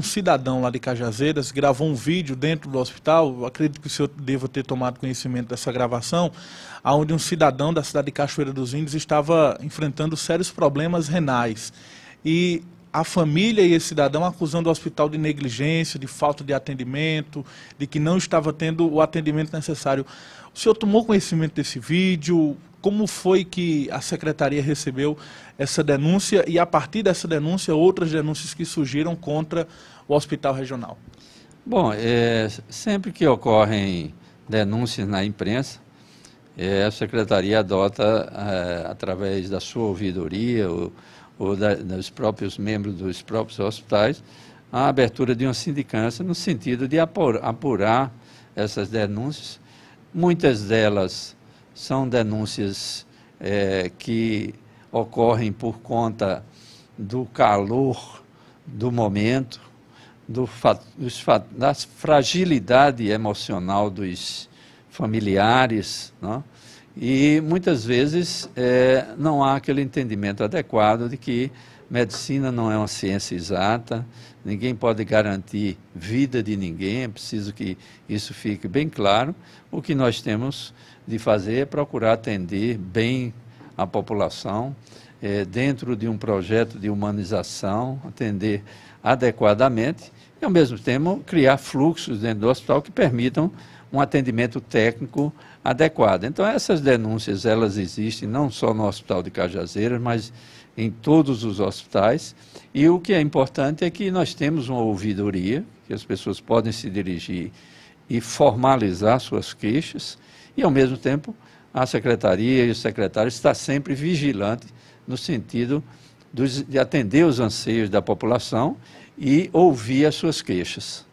um cidadão lá de Cajazeiras gravou um vídeo dentro do hospital, acredito que o senhor deva ter tomado conhecimento dessa gravação, aonde um cidadão da cidade de Cachoeira dos Índios estava enfrentando sérios problemas renais. E a família e esse cidadão acusando o hospital de negligência, de falta de atendimento, de que não estava tendo o atendimento necessário. O senhor tomou conhecimento desse vídeo? Como foi que a secretaria recebeu essa denúncia e, a partir dessa denúncia, outras denúncias que surgiram contra o hospital regional? Bom, é, sempre que ocorrem denúncias na imprensa, é, a secretaria adota, é, através da sua ouvidoria ou, ou da, dos próprios membros dos próprios hospitais, a abertura de uma sindicância no sentido de apurar essas denúncias. Muitas delas são denúncias é, que ocorrem por conta do calor do momento, do, dos, da fragilidade emocional dos familiares, não? Né? E muitas vezes é, não há aquele entendimento adequado de que medicina não é uma ciência exata, ninguém pode garantir vida de ninguém, é preciso que isso fique bem claro. O que nós temos de fazer é procurar atender bem a população é, dentro de um projeto de humanização, atender adequadamente e, ao mesmo tempo, criar fluxos dentro do hospital que permitam um atendimento técnico adequado. Então, essas denúncias, elas existem não só no Hospital de Cajazeiras, mas em todos os hospitais. E o que é importante é que nós temos uma ouvidoria, que as pessoas podem se dirigir e formalizar suas queixas, e, ao mesmo tempo, a secretaria e o secretário está sempre vigilante no sentido dos, de atender os anseios da população e ouvir as suas queixas.